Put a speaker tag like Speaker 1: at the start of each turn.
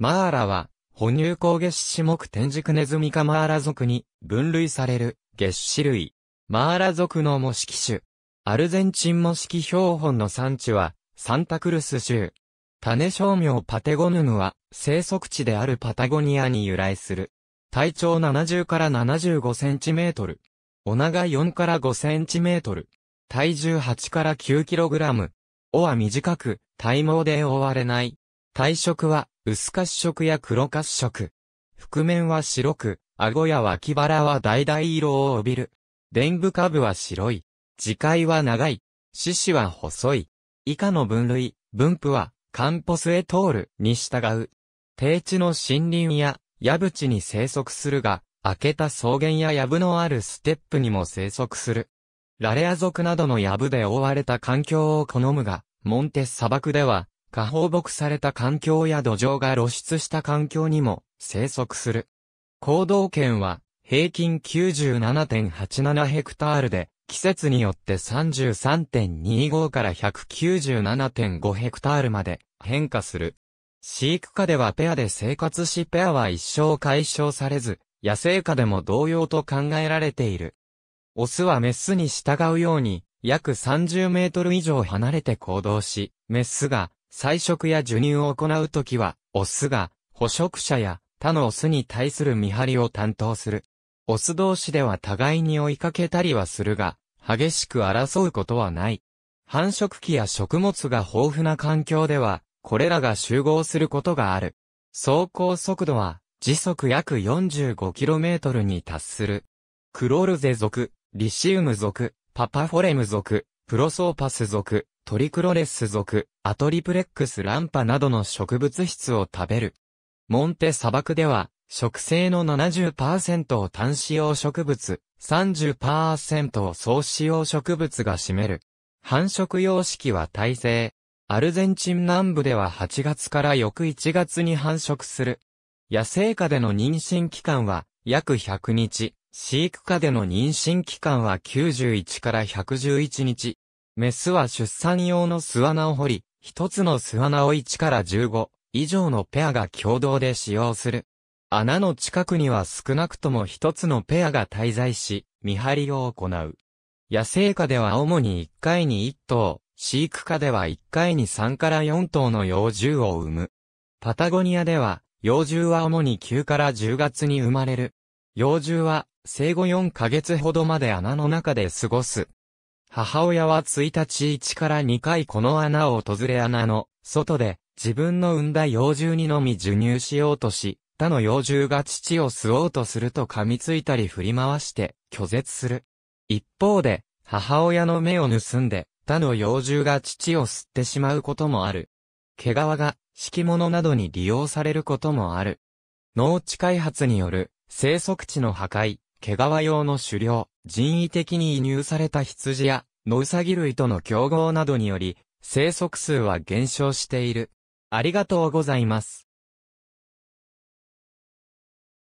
Speaker 1: マーラは、哺乳高月種目天竺ネズミ科マーラ族に分類される月種類。マーラ族の模式種。アルゼンチン模式標本の産地はサンタクルス州。種商名パテゴヌムは生息地であるパタゴニアに由来する。体長70から75センチメートル。お長4から5センチメートル。体重8から9キログラム。尾は短く、体毛で覆われない。体色は薄褐色や黒褐色。覆面は白く、顎や脇腹は橙色を帯びる。伝部下部は白い。耳介は長い。四肢は細い。以下の分類、分布は、カンポスへ通るに従う。低地の森林や、矢淵に生息するが、明けた草原や藪のあるステップにも生息する。ラレア族などの藪で覆われた環境を好むが、モンテ砂漠では、過放牧された環境や土壌が露出した環境にも生息する。行動圏は平均97.87ヘクタールで、季節によって33.25から197.5ヘクタールまで変化する。飼育下ではペアで生活しペアは一生解消されず、野生下でも同様と考えられている。オスはメスに従うように、約30メートル以上離れて行動し、メスが採食や授乳を行うときは、オスが、捕食者や他のオスに対する見張りを担当する。オス同士では互いに追いかけたりはするが、激しく争うことはない。繁殖期や食物が豊富な環境では、これらが集合することがある。走行速度は、時速約 45km に達する。クロールゼ属、リシウム属、パパフォレム属、プロソーパス属、トリクロレス属、アトリプレックスランパなどの植物質を食べる。モンテ砂漠では、植生の70%を単子用植物、30%を総子用植物が占める。繁殖様式は耐性。アルゼンチン南部では8月から翌1月に繁殖する。野生下での妊娠期間は約100日、飼育下での妊娠期間は91から111日。メスは出産用の巣穴を掘り、一つの巣穴を1から15以上のペアが共同で使用する。穴の近くには少なくとも一つのペアが滞在し、見張りを行う。野生下では主に1回に1頭、飼育下では1回に3から4頭の幼獣を産む。パタゴニアでは、幼獣は主に9から10月に生まれる。幼獣は、生後4ヶ月ほどまで穴の中で過ごす。母親は1日1から2回この穴を訪れ穴の外で自分の産んだ幼獣にのみ授乳しようとし、他の幼獣が乳を吸おうとすると噛みついたり振り回して拒絶する。一方で、母親の目を盗んで、他の幼獣が乳を吸ってしまうこともある。毛皮が敷物などに利用されることもある。農地開発による生息地の破壊、毛皮用の狩猟、人為的に移入された羊や、ノウサギ類との競合などにより、生息数は減少している。ありがとうございます。